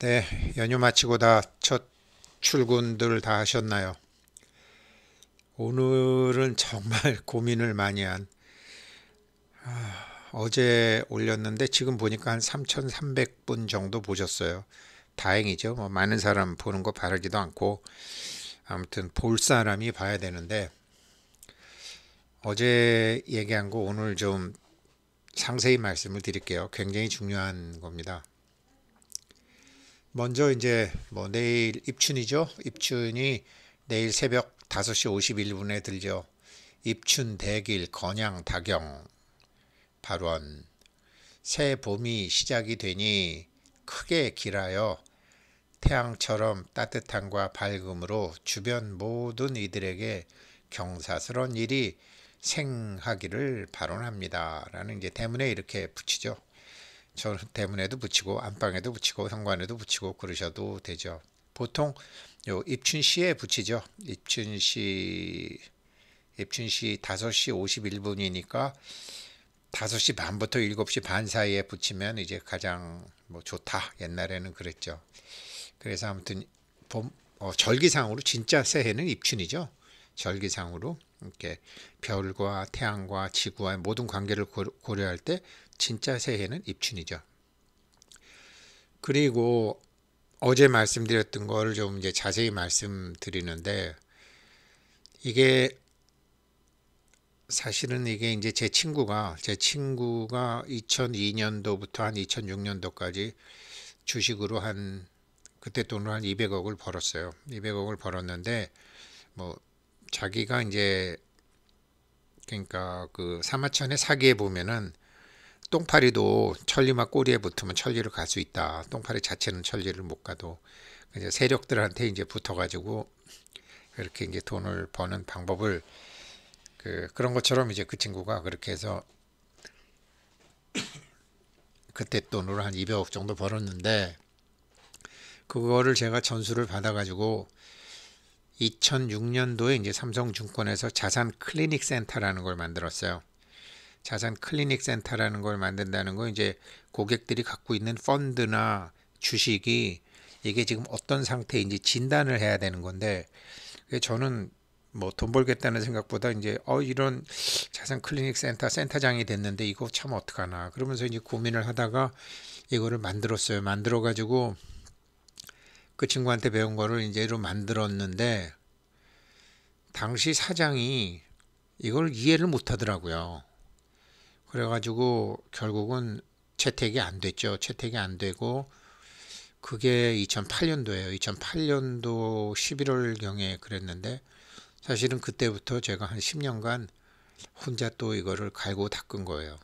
네, 연휴 마치고 다 첫 출근들 다 하셨나요? 오늘은 정말 고민을 많이 한 아, 어제 올렸는데 지금 보니까 한 3,300분 정도 보셨어요. 다행이죠. 뭐 많은 사람 보는 거바르지도 않고 아무튼 볼 사람이 봐야 되는데 어제 얘기한 거 오늘 좀 상세히 말씀을 드릴게요. 굉장히 중요한 겁니다. 먼저 이제 뭐 내일 입춘이죠. 입춘이 내일 새벽 5시 51분에 들죠. 입춘 대길 건양 다경 발원 새 봄이 시작이 되니 크게 길하여 태양처럼 따뜻함과 밝음으로 주변 모든 이들에게 경사스러운 일이 생하기를 발언합니다. 라는 이제 때문에 이렇게 붙이죠. 저 대문에도 붙이고 안방에도 붙이고 현관에도 붙이고 그러셔도 되죠. 보통 요 입춘시에 붙이죠. 입춘시 입춘시 5시 51분이니까 5시 반부터 7시 반 사이에 붙이면 이제 가장 뭐 좋다. 옛날에는 그랬죠. 그래서 아무튼 봄 어, 절기상으로 진짜 새해는 입춘이죠. 절기상으로 이렇게 별과 태양과 지구와의 모든 관계를 고려할 때 진짜 새해는 입춘이죠. 그리고 어제 말씀드렸던 거를 좀 이제 자세히 말씀드리는데 이게 사실은 이게 이제 제 친구가 제 친구가 2002년도부터 한 2006년도까지 주식으로 한 그때 돈으로 한 200억을 벌었어요. 200억을 벌었는데 뭐 자기가 이제 그러니까 그사마천의 사기에 보면은 똥파리도 천리만 꼬리에 붙으면 천리를 갈 수 있다. 똥파리 자체는 천리를 못 가도 이제 세력들한테 이제 붙어가지고 그렇게 이제 돈을 버는 방법을 그 그런 것처럼 이제 그 친구가 그렇게 해서 그때 돈으로 한 200억 정도 벌었는데 그거를 제가 전수를 받아가지고 2006년도에 이제 삼성증권에서 자산 클리닉 센터라는 걸 만들었어요. 자산 클리닉 센터라는 걸 만든다는 건 이제 고객들이 갖고 있는 펀드나 주식이 이게 지금 어떤 상태인지 진단을 해야 되는 건데 저는 뭐 돈 벌겠다는 생각보다 이제 어 이런 자산 클리닉 센터 센터장이 됐는데 이거 참 어떡하나 그러면서 이제 고민을 하다가 이거를 만들었어요 만들어 가지고 그 친구한테 배운 거를 이제로 만들었는데 당시 사장이 이걸 이해를 못 하더라고요. 그래가지고 결국은 채택이 안 됐죠. 채택이 안 되고 그게 2 0 0 8년도에요 2008년도 11월 경에 그랬는데 사실은 그때부터 제가 한 10년간 혼자 또 이거를 갈고 닦은 거예요.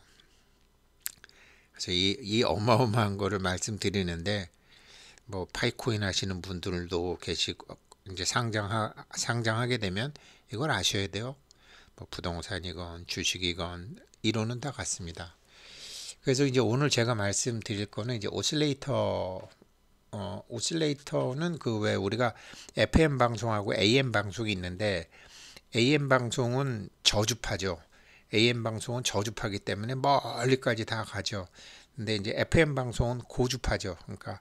그래서 이, 이 어마어마한 거를 말씀드리는데 뭐 파이코인 하시는 분들도 계시고 이제 상장하 상장하게 되면 이걸 아셔야 돼요. 뭐 부동산이건 주식이건 이론은 다 같습니다. 그래서 이제 오늘 제가 말씀드릴 거는 이제 오실레이터 어, 오실레이터는 그 왜 우리가 FM 방송하고 AM 방송이 있는데 AM 방송은 저주파죠. AM 방송은 저주파기 때문에 멀리까지 다 가죠. 근데 이제 FM 방송은 고주파죠. 그러니까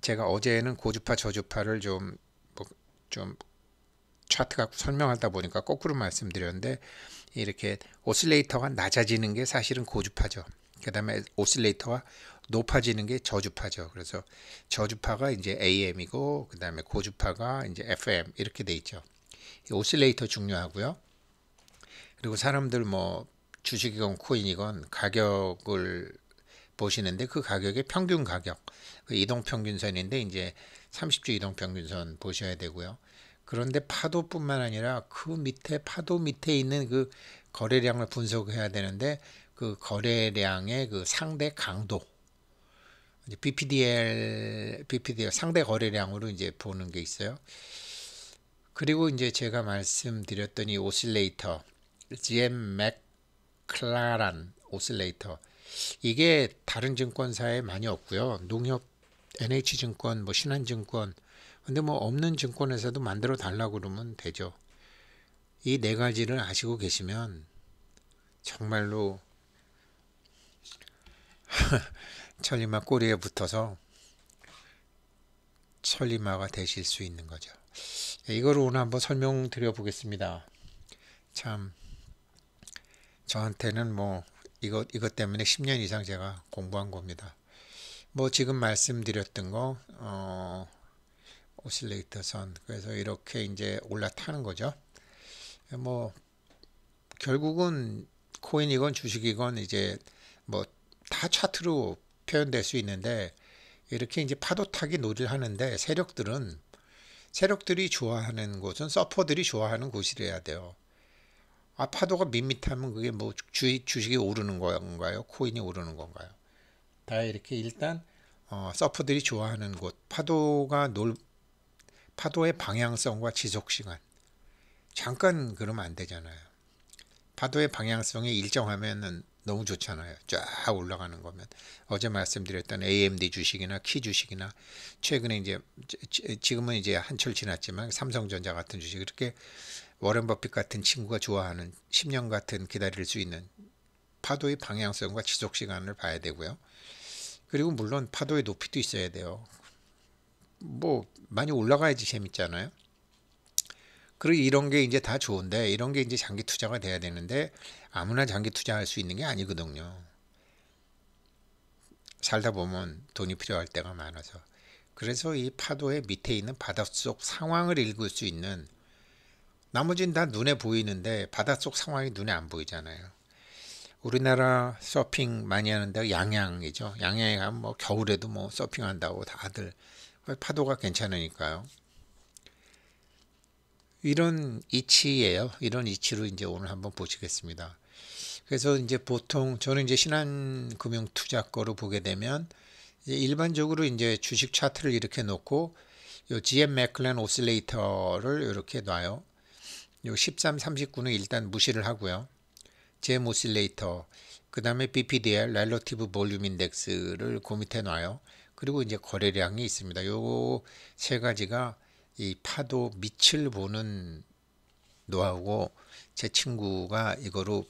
제가 어제는 고주파 저주파를 좀좀 뭐 차트 갖고 설명하다 보니까 거꾸로 말씀드렸는데 이렇게 오실레이터가 낮아지는 게 사실은 고주파죠. 그 다음에 오실레이터가 높아지는 게 저주파죠. 그래서 저주파가 이제 AM이고 그 다음에 고주파가 이제 FM 이렇게 돼 있죠. 오실레이터 중요하고요. 그리고 사람들 뭐 주식이건 코인이건 가격을 보시는데 그 가격의 평균 가격, 그 이동 평균선인데 이제 30주 이동 평균선 보셔야 되고요. 그런데 파도뿐만 아니라 그 밑에 파도 밑에 있는 그 거래량을 분석해야 되는데 그 거래량의 그 상대 강도 이제 BPDL, BPDL 상대 거래량으로 이제 보는 게 있어요. 그리고 이제 제가 말씀드렸더니 오실레이터 GM 맥클라란 오실레이터 이게 다른 증권사에 많이 없고요. 농협, NH증권, 뭐 신한증권 근데 뭐 없는 증권에서도 만들어 달라고 그러면 되죠. 이 네 가지를 아시고 계시면 정말로 천리마 꼬리에 붙어서 천리마가 되실 수 있는 거죠. 예, 이걸 오늘 한번 설명드려 보겠습니다. 참 저한테는 뭐 이것 이것 때문에 10년 이상 제가 공부한 겁니다. 뭐 지금 말씀드렸던 거 어, 오실레이터 선 그래서 이렇게 이제 올라타는 거죠 뭐 결국은 코인이건 주식이건 이제 뭐 다 차트로 표현될 수 있는데 이렇게 이제 파도 타기 놀이를 하는데 세력들은 세력들이 좋아하는 곳은 서퍼들이 좋아하는 곳이래야 돼요 아 파도가 밋밋하면 그게 뭐 주, 주식이 오르는 건가요 코인이 오르는 건가요 다 이렇게 일단 어, 서퍼들이 좋아하는 곳 파도가 놀 파도의 방향성과 지속시간. 잠깐 그러면 안 되잖아요. 파도의 방향성이 일정하면 너무 좋잖아요. 쫙 올라가는 거면 어제 말씀드렸던 AMD 주식이나 키 주식이나 최근에 이제 지금은 이제 한철 지났지만 삼성전자 같은 주식 이렇게 워렌 버핏 같은 친구가 좋아하는 10년 같은 기다릴 수 있는 파도의 방향성과 지속 시간을 봐야 되고요. 그리고 물론 파도의 높이도 있어야 돼요. 뭐 많이 올라가야지 재밌잖아요. 그리고 이런 게 이제 다 좋은데 이런 게 이제 장기 투자가 돼야 되는데 아무나 장기 투자할 수 있는 게 아니거든요. 살다 보면 돈이 필요할 때가 많아서 그래서 이 파도의 밑에 있는 바닷속 상황을 읽을 수 있는 나머지는 다 눈에 보이는데 바닷속 상황이 눈에 안 보이잖아요. 우리나라 서핑 많이 하는데 양양이죠. 양양에 가면 뭐 겨울에도 뭐 서핑한다고 다들 파도가 괜찮으니까요. 이런 이치예요. 이런 이치로 이제 오늘 한번 보시겠습니다. 그래서 이제 보통 저는 이제 신한금융투자거로 보게 되면 이제 일반적으로 이제 주식 차트를 이렇게 놓고 요 GM 맥클렌 오실레이터를 이렇게 놔요. 요 13, 39는 일단 무시를 하고요. GM 오실레이터, 그 다음에 BPDL, 렐러티브 볼륨 인덱스를 그 밑에 놔요. 그리고 이제 거래량이 있습니다. 요 세 가지가 이 파도 밑을 보는 노하우고 제 친구가 이거로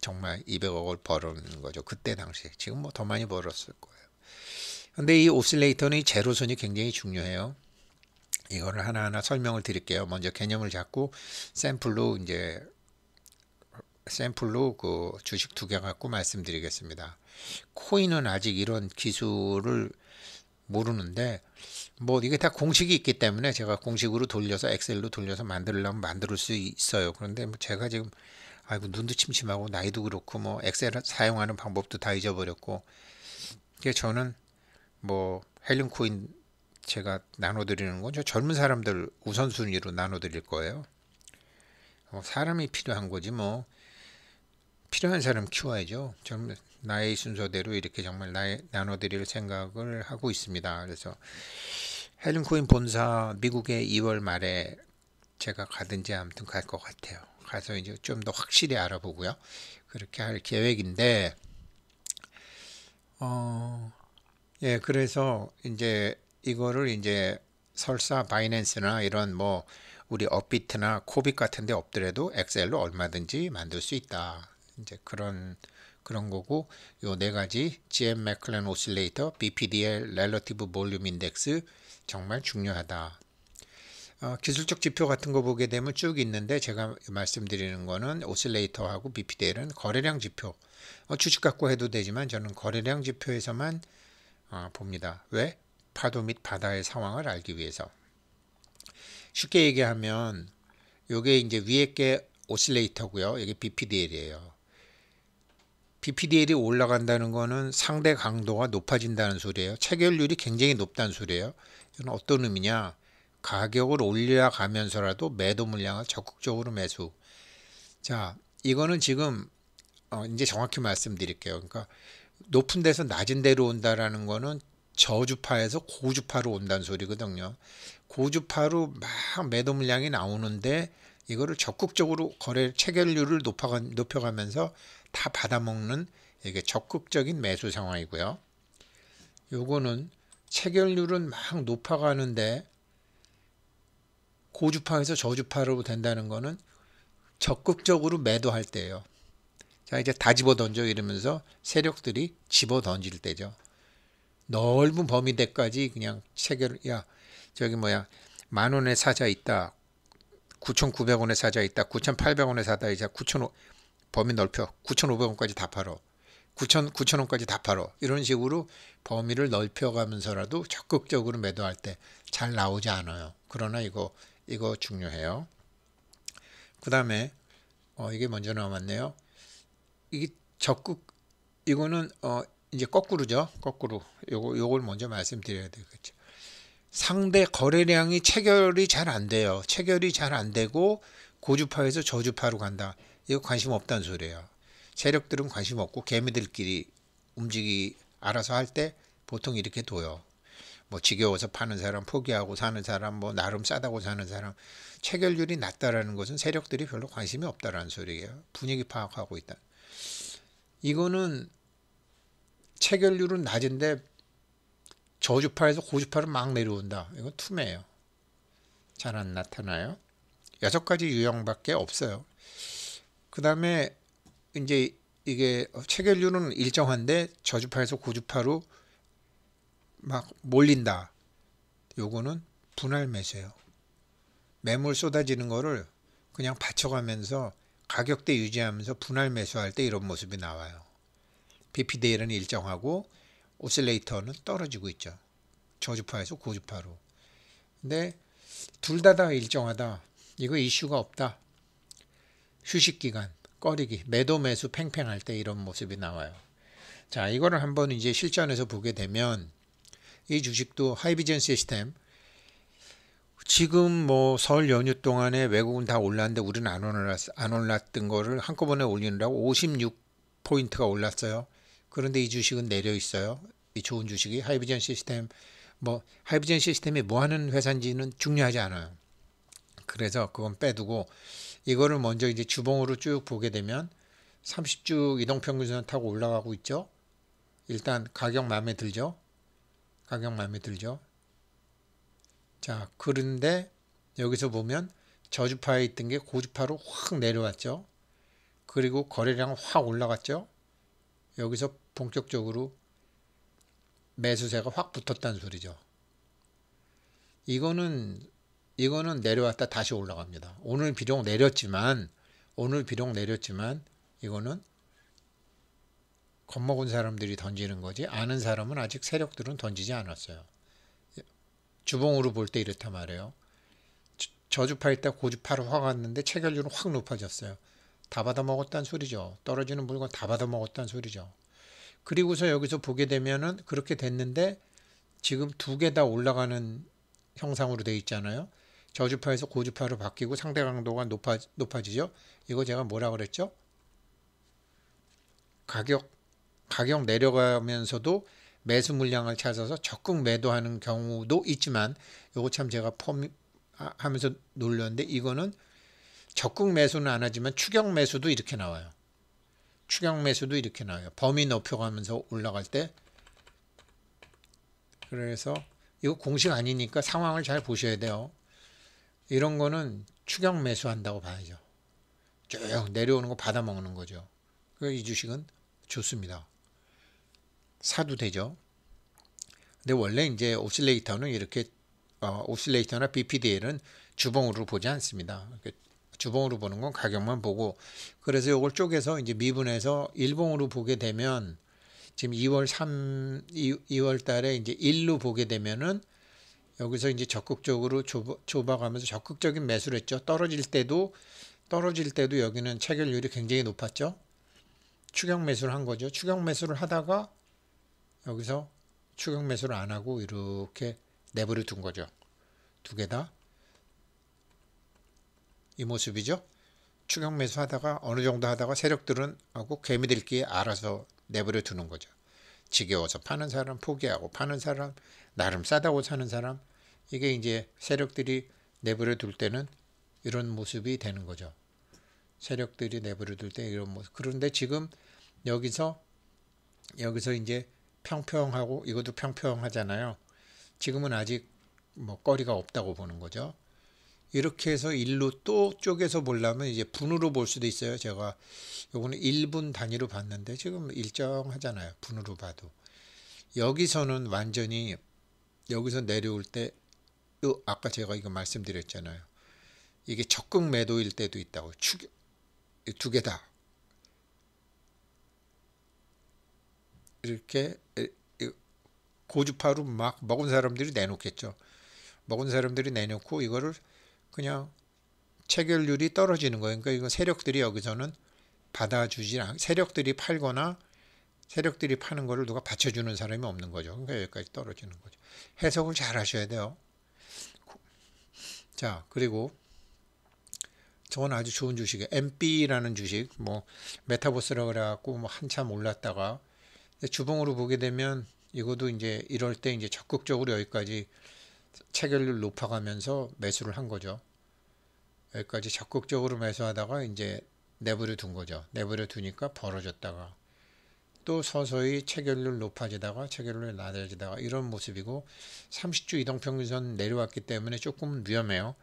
정말 200억을 벌은 거죠. 그때 당시. 에 지금 뭐 더 많이 벌었을 거예요. 근데 이 오실레이터는 이 제로선이 굉장히 중요해요. 이거를 하나하나 설명을 드릴게요. 먼저 개념을 잡고 샘플로 이제 샘플로 그 주식 두 개 갖고 말씀드리겠습니다. 코인은 아직 이런 기술을 모르는데 뭐 이게 다 공식이 있기 때문에 제가 공식으로 돌려서 엑셀로 돌려서 만들려면 만들 수 있어요. 그런데 뭐 제가 지금 아이고 눈도 침침하고 나이도 그렇고 뭐 엑셀 사용하는 방법도 다 잊어버렸고 이게 저는 뭐 헬륨 코인 제가 나눠드리는 건 저 젊은 사람들 우선순위로 나눠드릴 거예요. 뭐 사람이 필요한 거지 뭐 필요한 사람 키워야죠. 젊은 나의 순서대로 이렇게 정말 나의, 나눠드릴 생각을 하고 있습니다. 그래서 헬렌 코인 본사 미국에 2월 말에 제가 가든지 아무튼 갈 것 같아요. 가서 이제 좀 더 확실히 알아보고요. 그렇게 할 계획인데 어, 예, 그래서 이제 이거를 이제 설사 바이낸스나 이런 뭐 우리 업비트나 코빅 같은 데 없더라도 엑셀로 얼마든지 만들 수 있다. 이제 그런 그런 거고 요 네 가지 GM 맥클렌 오실레이터, BPDL 렐러티브 볼륨 인덱스 정말 중요하다. 어, 기술적 지표 같은 거 보게 되면 쭉 있는데 제가 말씀드리는 거는 오실레이터하고 BPDL은 거래량 지표 어, 주식 갖고 해도 되지만 저는 거래량 지표에서만 어, 봅니다. 왜? 파도 및 바다의 상황을 알기 위해서 쉽게 얘기하면 요게 이제 위에 게 오실레이터고요. 이게 BPDL이에요. BPDL이 올라간다는 거는 상대 강도가 높아진다는 소리예요. 체결률이 굉장히 높다는 소리예요. 이건 어떤 의미냐? 가격을 올려가면서라도 매도 물량을 적극적으로 매수. 자, 이거는 지금 어, 이제 정확히 말씀드릴게요. 그러니까 높은 데서 낮은 데로 온다라는 거는 저주파에서 고주파로 온다는 소리거든요. 고주파로 막 매도 물량이 나오는데 이거를 적극적으로 거래 체결률을 높아가, 높여가면서 다 받아먹는 이게 적극적인 매수 상황이고요. 요거는 체결률은 막 높아가는데 고주파에서 저주파로 된다는 거는 적극적으로 매도할 때예요. 자 이제 다 집어던져 이러면서 세력들이 집어던질 때죠. 넓은 범위 대까지 그냥 체결 야 저기 뭐야 만 원에 사자 있다. 9,900원에 사자 있다. 9,800원에 사자 있다. 9,500 범위 넓혀 9,500원까지 다 팔어 9 0 9 0 원까지 다 팔어 이런 식으로 범위를 넓혀가면서라도 적극적으로 매도할 때 잘 나오지 않아요. 그러나 이거 이거 중요해요. 그 다음에 어, 이게 먼저 나왔네요. 이게 적극 이거는 어, 이제 거꾸로죠. 거꾸로 요거 요걸 먼저 말씀드려야 되겠죠. 상대 거래량이 체결이 잘 안 돼요. 체결이 잘 안 되고 고주파에서 저주파로 간다. 이거 관심 없다는 소리예요. 세력들은 관심 없고 개미들끼리 움직이 알아서 할 때 보통 이렇게 둬요. 뭐 지겨워서 파는 사람 포기하고 사는 사람 뭐 나름 싸다고 사는 사람 체결률이 낮다라는 것은 세력들이 별로 관심이 없다라는 소리예요. 분위기 파악하고 있다. 이거는 체결률은 낮은데 저주파에서 고주파로 막 내려온다. 이건 투매예요. 잘 안 나타나요. 여섯 가지 유형밖에 없어요. 그다음에 이제 이게 체결률은 일정한데 저주파에서 고주파로 막 몰린다. 요거는 분할 매수예요. 매물 쏟아지는 거를 그냥 받쳐가면서 가격대 유지하면서 분할 매수할 때 이런 모습이 나와요. BPDL은 일정하고 오실레이터는 떨어지고 있죠. 저주파에서 고주파로. 근데 둘 다 다 일정하다. 이거 이슈가 없다. 휴식 기간, 꺼리기, 매도 매수 팽팽할 때 이런 모습이 나와요. 자, 이거를 한번 이제 실전에서 보게 되면 이 주식도 하이비전 시스템 지금 뭐 설 연휴 동안에 외국은 다 올랐는데 우리는 안 올랐 안 올랐던 거를 한꺼번에 올리느라고 56 포인트가 올랐어요. 그런데 이 주식은 내려 있어요. 이 좋은 주식이 하이비전 시스템 뭐 하이비전 시스템이 뭐 하는 회사인지는 중요하지 않아요. 그래서 그건 빼두고 이거를 먼저 이제 주봉으로 쭉 보게 되면 30주 이동평균선 타고 올라가고 있죠. 일단 가격 마음에 들죠. 가격 마음에 들죠. 자, 그런데 여기서 보면 저주파에 있던 게 고주파로 확 내려왔죠. 그리고 거래량 확 올라갔죠. 여기서 본격적으로 매수세가 확 붙었다는 소리죠. 이거는 이거는 내려왔다 다시 올라갑니다. 오늘 비록 내렸지만 오늘 비록 내렸지만 이거는 겁먹은 사람들이 던지는 거지 아는 사람은 아직 세력들은 던지지 않았어요. 주봉으로 볼 때 이렇다 말이에요. 저주파 있다 고주파로 확 왔는데 체결률은 확 높아졌어요. 다 받아먹었다는 소리죠. 떨어지는 물건 다 받아먹었다는 소리죠. 그리고서 여기서 보게 되면은 그렇게 됐는데 지금 두 개 다 올라가는 형상으로 돼 있잖아요. 저주파에서 고주파로 바뀌고 상대 강도가 높아, 높아지죠. 이거 제가 뭐라 그랬죠? 가격 가격 내려가면서도 매수 물량을 찾아서 적극 매도하는 경우도 있지만 요거 참 제가 폼 하면서 놀렸는데 이거는 적극 매수는 안 하지만 추격 매수도 이렇게 나와요. 추격 매수도 이렇게 나와요. 범위 높여가면서 올라갈 때 그래서 이거 공식 아니니까 상황을 잘 보셔야 돼요. 이런 거는 추격 매수한다고 봐야죠. 쭉 내려오는 거 받아 먹는 거죠. 이 주식은 좋습니다. 사도 되죠. 근데 원래 이제 오실레이터는 이렇게 어, 오실레이터나 BPDL은 주봉으로 보지 않습니다. 주봉으로 보는 건 가격만 보고 그래서 이걸 쪼개서 이제 미분해서 일봉으로 보게 되면 지금 2월 3 2, 월 달에 이제 1로 보게 되면은 여기서 이제 적극적으로 좁아, 좁가면서 적극적인 매수를 했죠. 떨어질 때도 떨어질 때도 여기는 체결률이 굉장히 높았죠. 추격 매수를 한 거죠. 추격 매수를 하다가 여기서 추격 매수를 안 하고 이렇게 내버려 둔 거죠. 두 개다이 모습이죠. 추격 매수 하다가 어느 정도 하다가 세력들은 하고 개미들끼리 알아서 내버려 두는 거죠. 지겨워서 파는 사람 포기하고 파는 사람 나름 싸다고 사는 사람 이게 이제 세력들이 내버려 둘 때는 이런 모습이 되는 거죠. 세력들이 내버려 둘 때 이런 모습. 그런데 지금 여기서 여기서 이제 평평하고 이것도 평평하잖아요. 지금은 아직 뭐 거리가 없다고 보는 거죠. 이렇게 해서 일로 또 쪼개서 보려면 이제 분으로 볼 수도 있어요. 제가 요거는 1분 단위로 봤는데 지금 일정하잖아요. 분으로 봐도. 여기서는 완전히 여기서 내려올 때요 아까 제가 이거 말씀드렸잖아요. 이게 적극 매도일 때도 있다고. 두 개다. 이렇게 고주파로 막 먹은 사람들이 내놓겠죠. 먹은 사람들이 내놓고 이거를 그냥 체결률이 떨어지는 거예요. 그러니까 이거 세력들이 여기서는 받아주지 않, 세력들이 팔거나 세력들이 파는 거를 누가 받쳐주는 사람이 없는 거죠. 그러니까 여기까지 떨어지는 거죠. 해석을 잘 하셔야 돼요. 자, 그리고 저건 아주 좋은 주식이에요. MB라는 주식, 뭐 메타버스라 그래갖고 뭐 한참 올랐다가 주봉으로 보게 되면 이것도 이제 이럴 때 이제 적극적으로 여기까지 체결률 높아가면서 매수를 한 거죠. 여기까지 적극적으로 매수하다가 이제 내버려 둔 거죠. 내버려 두니까 벌어졌다가 또 서서히 체결률 높아지다가 체결률 낮아지다가 이런 모습이고 30주 이동평균선 내려왔기 때문에 조금 위험해요.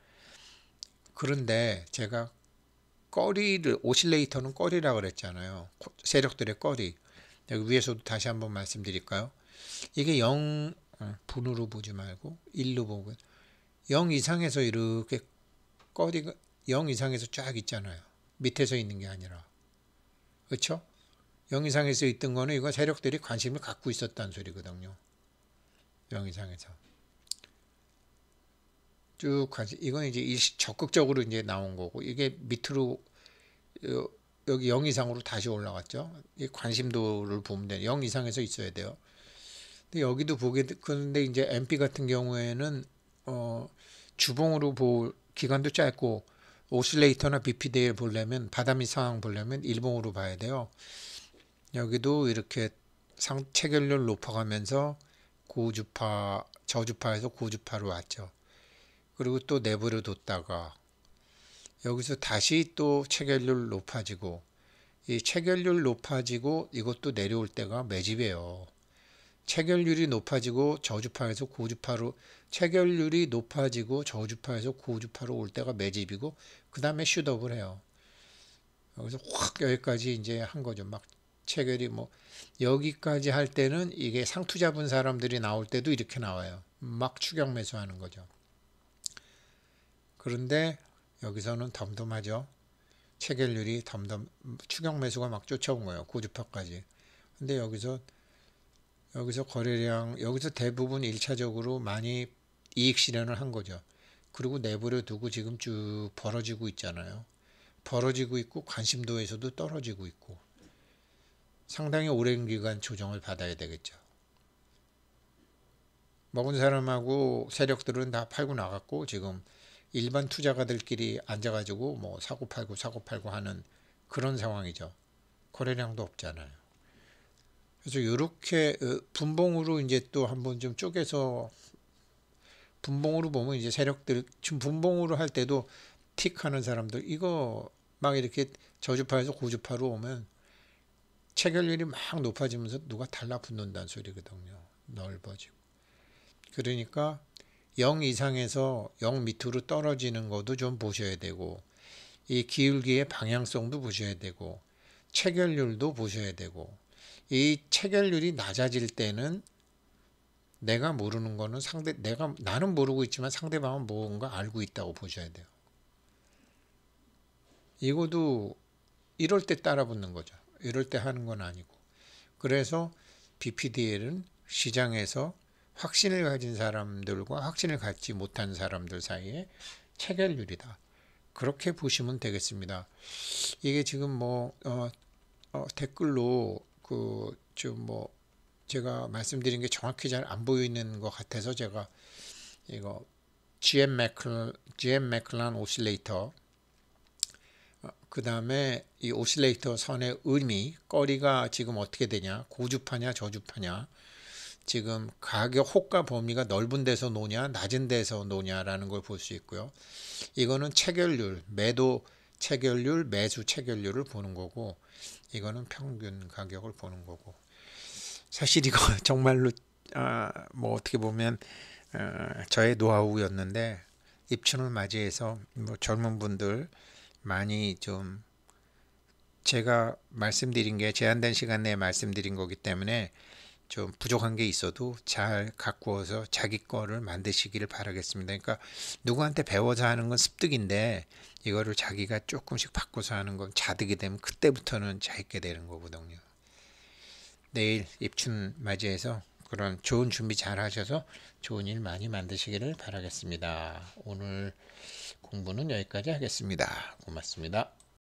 그런데 제가 꺼리를 오실레이터는 꺼리라고 그랬잖아요. 세력들의 꺼리. 여기 위에서도 다시 한번 말씀드릴까요? 이게 0 어, 분으로 보지 말고 1로 보고 0 이상에서 이렇게 꺼리가 0 이상에서 쫙 있잖아요. 밑에서 있는 게 아니라. 그렇죠? 영의상에서 있던 거는 이거 세력들이 관심을 갖고 있었다는 소리거든요. 영의상에서. 쭉 관심, 이건 이제 일시 적극적으로 이제 나온 거고, 이게 밑으로, 어, 여기 영이상으로 다시 올라갔죠. 이 관심도를 보면 돼. 요영이상에서 있어야 돼요. 근데 여기도 보게, 그런데 이제 MP 같은 경우에는, 어, 주봉으로 볼 기간도 짧고, 오실레이터나 비피데이를 보려면, 바다미 상황 보려면 일봉으로 봐야 돼요. 여기도 이렇게 상 체결률 높아가면서 고주파 저주파에서 고주파로 왔죠. 그리고 또 내부를 뒀다가 여기서 다시 또 체결률 높아지고 이 체결률 높아지고 이것도 내려올 때가 매집이에요. 체결률이 높아지고 저주파에서 고주파로 체결률이 높아지고 저주파에서 고주파로 올 때가 매집이고 그 다음에 슈업을 해요. 여기서 확 여기까지 이제 한 거죠. 막 체결이 뭐 여기까지 할 때는 이게 상투 잡은 사람들이 나올 때도 이렇게 나와요. 막 추격 매수하는 거죠. 그런데 여기서는 덤덤하죠. 체결률이 덤덤 추격 매수가 막 쫓아온 거예요. 고주파까지. 근데 여기서 여기서 거래량 여기서 대부분 1차적으로 많이 이익 실현을 한 거죠. 그리고 내버려 두고 지금 쭉 벌어지고 있잖아요. 벌어지고 있고 관심도에서도 떨어지고 있고 상당히 오랜 기간 조정을 받아야 되겠죠. 먹은 사람하고 세력들은 다 팔고 나갔고 지금 일반 투자가들끼리 앉아가지고 뭐 사고 팔고 사고 팔고 하는 그런 상황이죠. 거래량도 없잖아요. 그래서 이렇게 어, 분봉으로 이제 또 한번 좀 쪼개서 분봉으로 보면 이제 세력들 지금 분봉으로 할 때도 틱하는 사람들 이거 막 이렇게 저주파에서 고주파로 오면 체결률이 막 높아지면서 누가 달라붙는다는 소리거든요. 넓어지고. 그러니까 0 이상에서 0 밑으로 떨어지는 것도 좀 보셔야 되고 이 기울기의 방향성도 보셔야 되고 체결률도 보셔야 되고 이 체결률이 낮아질 때는 내가 모르는 거는 상대 내가 나는 모르고 있지만 상대방은 뭔가 알고 있다고 보셔야 돼요. 이것도 이럴 때 따라 붙는 거죠. 이럴 때 하는 건 아니고 그래서 BPDL은 시장에서 확신을 가진 사람들과 확신을 갖지 못한 사람들 사이에 체결률이다. 그렇게 보시면 되겠습니다. 이게 지금 뭐 어, 어, 댓글로 그좀뭐 제가 말씀드린 게 정확히 잘 안 보이는 것 같아서 제가 이거 GM 맥클 GM 맥클란 오실레이터 그 다음에 이 오실레이터 선의 의미, 거리가 지금 어떻게 되냐, 고주파냐, 저주파냐, 지금 가격 호가 범위가 넓은 데서 노냐, 낮은 데서 노냐라는 걸 볼 수 있고요. 이거는 체결률, 매도 체결률, 매수 체결률을 보는 거고, 이거는 평균 가격을 보는 거고. 사실 이거 정말로 아, 뭐 어떻게 보면 아, 저의 노하우였는데 입춘을 맞이해서 뭐 젊은 분들 많이 좀 제가 말씀드린 게 제한된 시간 내에 말씀드린 거기 때문에 좀 부족한 게 있어도 잘 가꾸어서 자기 거를 만드시기를 바라겠습니다. 그러니까 누구한테 배워서 하는 건 습득인데 이거를 자기가 조금씩 바꿔서 하는 건 자득이 되면 그때부터는 잘게 되는 거거든요. 내일 입춘 맞이해서 그런 좋은 준비 잘 하셔서 좋은 일 많이 만드시기를 바라겠습니다. 오늘 공부는 여기까지 하겠습니다. 고맙습니다.